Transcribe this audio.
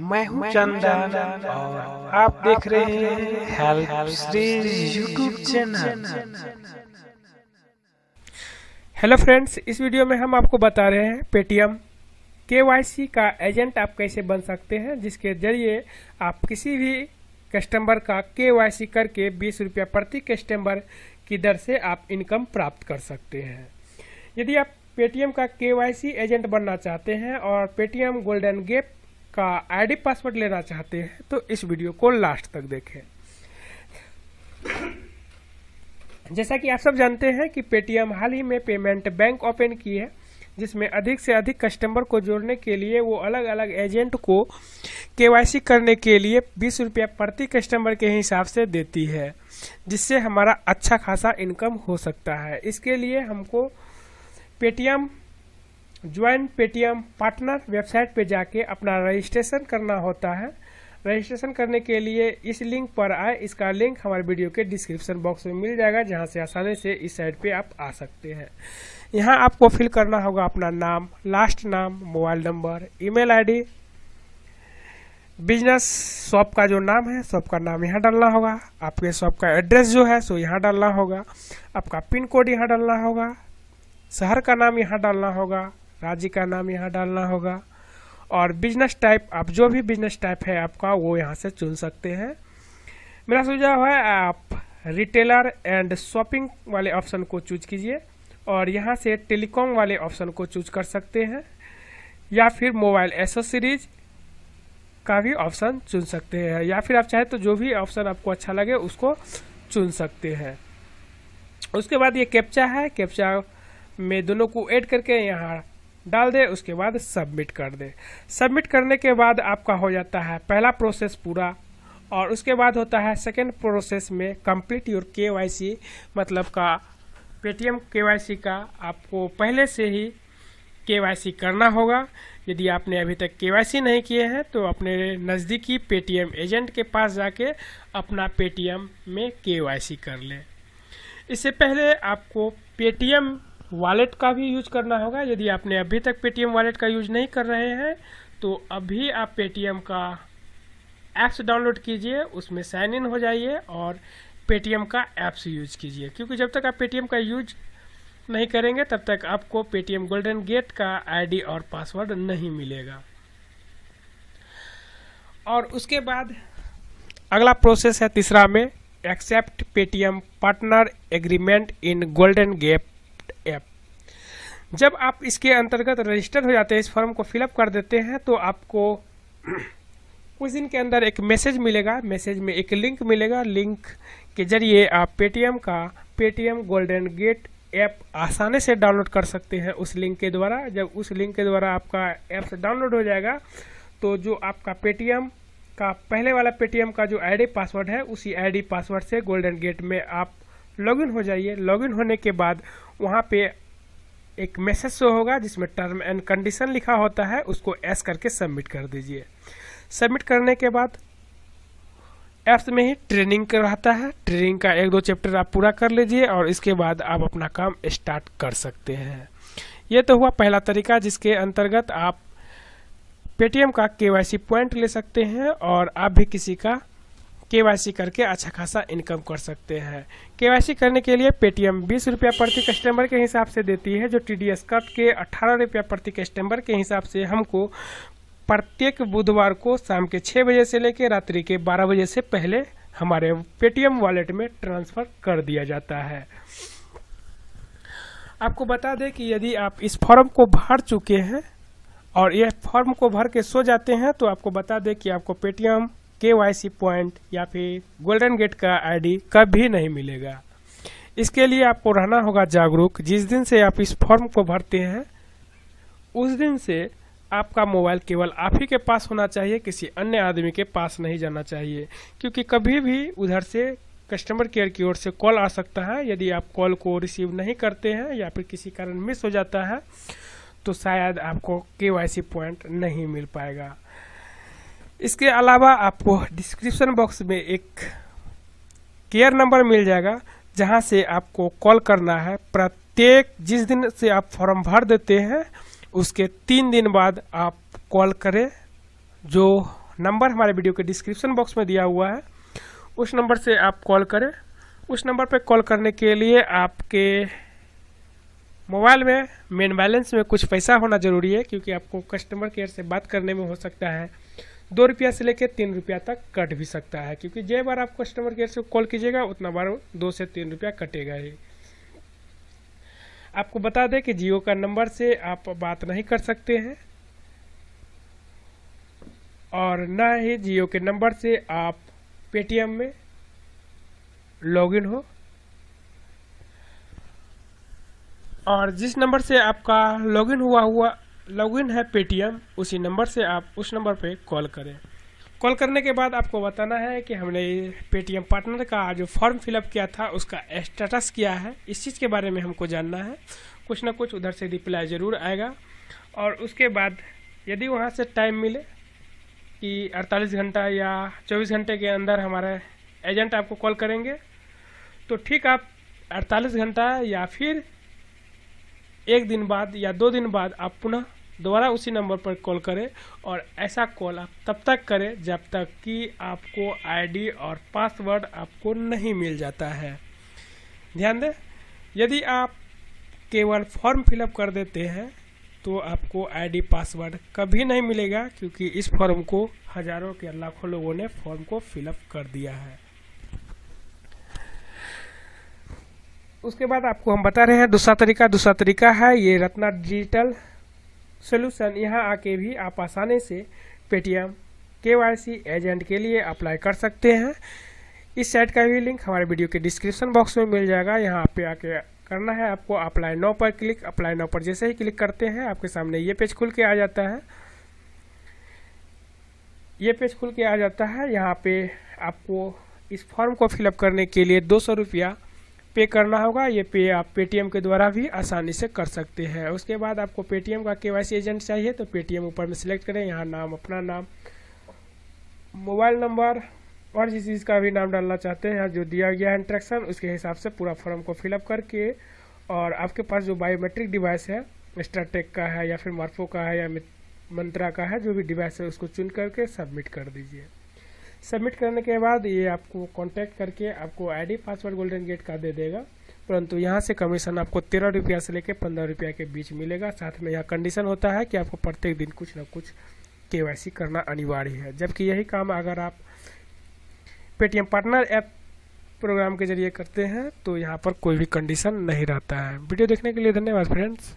मैं हूं चंदन और आप देख रहे हैं help YouTube channel hello friends इस वीडियो में हम आपको बता रहे हैं पेटीएम केवाईसी का एजेंट आप कैसे बन सकते हैं जिसके जरिए आप किसी भी कस्टमर का केवाईसी करके बीस रुपया प्रति कस्टमर की दर से आप इनकम प्राप्त कर सकते हैं यदि आप पेटीएम का केवाईसी एजेंट बनना चाहते हैं और पेटीएम गोल्डन गेट का आईडी पासवर्ड लेना चाहते हैं तो इस वीडियो को लास्ट तक देखें जैसा कि आप सब जानते हैं कि पेटीएम हाल ही में पेमेंट बैंक ओपन की है जिसमें अधिक से अधिक कस्टमर को जोड़ने के लिए वो अलग अलग एजेंट को केवाईसी करने के लिए बीस रुपया प्रति कस्टमर के हिसाब से देती है जिससे हमारा अच्छा खासा इनकम हो सकता है इसके लिए हमको Paytm join Paytm partner website पे जाके अपना रजिस्ट्रेशन करना होता है रजिस्ट्रेशन करने के लिए इस लिंक पर आए इसका लिंक हमारे वीडियो के डिस्क्रिप्शन बॉक्स में मिल जाएगा जहां से आसानी से इस साइट पे आप आ सकते हैं यहां आपको फिल करना होगा अपना नाम लास्ट नाम mobile number email ID business shop का जो नाम है शॉप का नाम यहाँ डालना होगा आपके शॉप का एड्रेस जो है सो यहाँ डालना होगा आपका पिन कोड यहाँ डालना होगा शहर का नाम यहाँ डालना होगा राज्य का नाम यहाँ डालना होगा और बिजनेस टाइप आप जो भी बिजनेस टाइप है आपका वो यहाँ से चुन सकते हैं मेरा सुझाव है आप रिटेलर एंड शॉपिंग वाले ऑप्शन को चूज कीजिए और यहाँ से टेलीकॉम वाले ऑप्शन को चूज कर सकते हैं या फिर मोबाइल एसोसरीज का भी ऑप्शन चुन सकते हैं या फिर आप चाहे तो जो भी ऑप्शन आपको अच्छा लगे उसको चुन सकते हैं उसके बाद ये कैप्चा है कैप्चा में दोनों को ऐड करके यहाँ डाल दे उसके बाद सबमिट कर दे सबमिट करने के बाद आपका हो जाता है पहला प्रोसेस पूरा और उसके बाद होता है सेकेंड प्रोसेस में कंप्लीट योर के मतलब का पेटीएम के का आपको पहले से ही के करना होगा यदि आपने अभी तक के नहीं किए हैं तो अपने नज़दीकी पेटीएम एजेंट के पास जाके अपना पेटीएम में के कर लें इससे पहले आपको पेटीएम वॉलेट का भी यूज करना होगा यदि आपने अभी तक पेटीएम वॉलेट का यूज नहीं कर रहे हैं तो अभी आप पेटीएम का ऐप्स डाउनलोड कीजिए उसमें साइन इन हो जाइए और पेटीएम का ऐप्स यूज कीजिए क्योंकि जब तक आप पेटीएम का यूज नहीं करेंगे तब तक आपको पेटीएम गोल्डन गेट का आईडी और पासवर्ड नहीं मिलेगा और उसके बाद अगला प्रोसेस है तीसरा में accept Paytm partner agreement in golden gate app जब आप इसके अंतर्गत रजिस्टर हो जाते हैं इस फॉर्म को फिलअप कर देते हैं तो आपको कुछ दिन के अंदर एक मैसेज मिलेगा मैसेज में एक लिंक मिलेगा लिंक के जरिए आप पेटीएम का पेटीएम गोल्डन गेट ऐप आसानी से डाउनलोड कर सकते हैं उस लिंक के द्वारा जब उस लिंक के द्वारा आपका ऐप से डाउनलोड हो जाएगा तो जो आपका पेटीएम का पहले वाला पेटीएम का जो आईडी पासवर्ड है उसी आईडी पासवर्ड से गोल्डन गेट में आप लॉगिन हो जाइए लॉगिन होने के बाद वहाँ पे एक मैसेज शो होगा जिसमें टर्म एंड कंडीशन लिखा होता है उसको एस करके सबमिट कर दीजिए सबमिट करने के बाद एप्स में ही ट्रेनिंग कर रहता है ट्रेनिंग का एक दो चैप्टर आप पूरा कर लीजिए और इसके बाद आप अपना काम स्टार्ट कर सकते हैं ये तो हुआ पहला तरीका जिसके अंतर्गत आप पेटीएम का केवाईसी पॉइंट ले सकते हैं और आप भी किसी का केवाईसी करके अच्छा खासा इनकम कर सकते हैं केवाईसी करने के लिए पेटीएम बीस रुपया प्रति कस्टमर के हिसाब से देती है जो टीडीएस कट के अट्ठारह रुपया प्रति कस्टमर के हिसाब से हमको प्रत्येक बुधवार को शाम के छः बजे से लेकर रात्रि के बारह बजे से पहले हमारे पेटीएम वॉलेट में ट्रांसफ़र कर दिया जाता है आपको बता दें कि यदि आप इस फॉर्म को भर चुके हैं और यह फॉर्म को भर के सो जाते हैं तो आपको बता दें कि आपको पेटीएम के पॉइंट या फिर गोल्डन गेट का आईडी कभी नहीं मिलेगा इसके लिए आपको रहना होगा जागरूक जिस दिन से आप इस फॉर्म को भरते हैं उस दिन से आपका मोबाइल केवल आप ही के पास होना चाहिए किसी अन्य आदमी के पास नहीं जाना चाहिए क्योंकि कभी भी उधर से कस्टमर केयर की ओर से कॉल आ सकता है यदि आप कॉल को रिसीव नहीं करते हैं या फिर किसी कारण मिस हो जाता है तो शायद आपको के पॉइंट नहीं मिल पाएगा इसके अलावा आपको डिस्क्रिप्शन बॉक्स में एक केयर नंबर मिल जाएगा जहां से आपको कॉल करना है प्रत्येक जिस दिन से आप फॉर्म भर देते हैं उसके तीन दिन बाद आप कॉल करें जो नंबर हमारे वीडियो के डिस्क्रिप्शन बॉक्स में दिया हुआ है उस नंबर से आप कॉल करें उस नंबर पर कॉल करने के लिए आपके मोबाइल में मेन बैलेंस में कुछ पैसा होना जरूरी है क्योंकि आपको कस्टमर केयर से बात करने में हो सकता है दो रुपया से लेकर तीन रुपया तक कट भी सकता है क्योंकि जय बार आप कस्टमर केयर से कॉल कीजिएगा उतना बार दो से तीन रुपया कटेगा ही आपको बता दें कि जियो का नंबर से आप बात नहीं कर सकते हैं और ना ही जियो के नंबर से आप पेटीएम में लॉगिन हो और जिस नंबर से आपका लॉगिन हुआ हुआ लॉगिन है पेटीएम उसी नंबर से आप उस नंबर पे कॉल करें कॉल करने के बाद आपको बताना है कि हमने पेटीएम पार्टनर का जो फॉर्म फिलअप किया था उसका स्टेटस क्या है इस चीज़ के बारे में हमको जानना है कुछ ना कुछ उधर से रिप्लाई ज़रूर आएगा और उसके बाद यदि वहाँ से टाइम मिले कि 48 घंटा या 24 घंटे के अंदर हमारे एजेंट आपको कॉल करेंगे तो ठीक आप 48 घंटा या फिर एक दिन बाद या दो दिन बाद आप पुनः दोबारा उसी नंबर पर कॉल करें और ऐसा कॉल आप तब तक करें जब तक कि आपको आईडी और पासवर्ड आपको नहीं मिल जाता है ध्यान दें यदि आप केवल फॉर्म फिलअप कर देते हैं तो आपको आईडी पासवर्ड कभी नहीं मिलेगा क्योंकि इस फॉर्म को हज़ारों के लाखों लोगों ने फॉर्म को फिलअप कर दिया है उसके बाद आपको हम बता रहे हैं दूसरा तरीका दूसरा तरीका है ये रत्ना डिजिटल सोल्यूशन यहाँ आके भी आप आसानी से पेटीएम के एजेंट के लिए अप्लाई कर सकते हैं इस साइट का भी लिंक हमारे वीडियो के डिस्क्रिप्शन बॉक्स में मिल जाएगा यहाँ पे आके करना है आपको अप्लाई नाउ पर क्लिक अप्लाई नाउ पर जैसे ही क्लिक करते हैं आपके सामने ये पेज खुल के आ जाता है ये पेज खुल के आ जाता है यहाँ पे आपको इस फॉर्म को फिलअप करने के लिए दो सौ रुपया पे करना होगा ये पे आप पेटीएम के द्वारा भी आसानी से कर सकते हैं उसके बाद आपको पेटीएम का केवाईसी एजेंट चाहिए तो पेटीएम ऊपर में सिलेक्ट करें यहाँ नाम अपना नाम मोबाइल नंबर और जिस चीज़ का भी नाम डालना चाहते हैं जो दिया गया है इंट्रेक्शन उसके हिसाब से पूरा फॉर्म को फिलअप करके और आपके पास जो बायोमेट्रिक डिवाइस है स्ट्राटेक का है या फिर मार्फो का है या मंत्रा का है जो भी डिवाइस है उसको चुन करके सबमिट कर दीजिए सबमिट करने के बाद ये आपको कॉन्टैक्ट करके आपको आईडी पासवर्ड गोल्डन गेट का दे देगा परंतु यहाँ से कमीशन आपको तेरह रुपया से लेकर पंद्रह रुपया के बीच मिलेगा साथ में यहाँ कंडीशन होता है कि आपको प्रत्येक दिन कुछ ना कुछ के करना अनिवार्य है जबकि यही काम अगर आप पेटीएम पार्टनर ऐप प्रोग्राम के जरिए करते हैं तो यहाँ पर कोई भी कंडीशन नहीं रहता है वीडियो देखने के लिए धन्यवाद फ्रेंड्स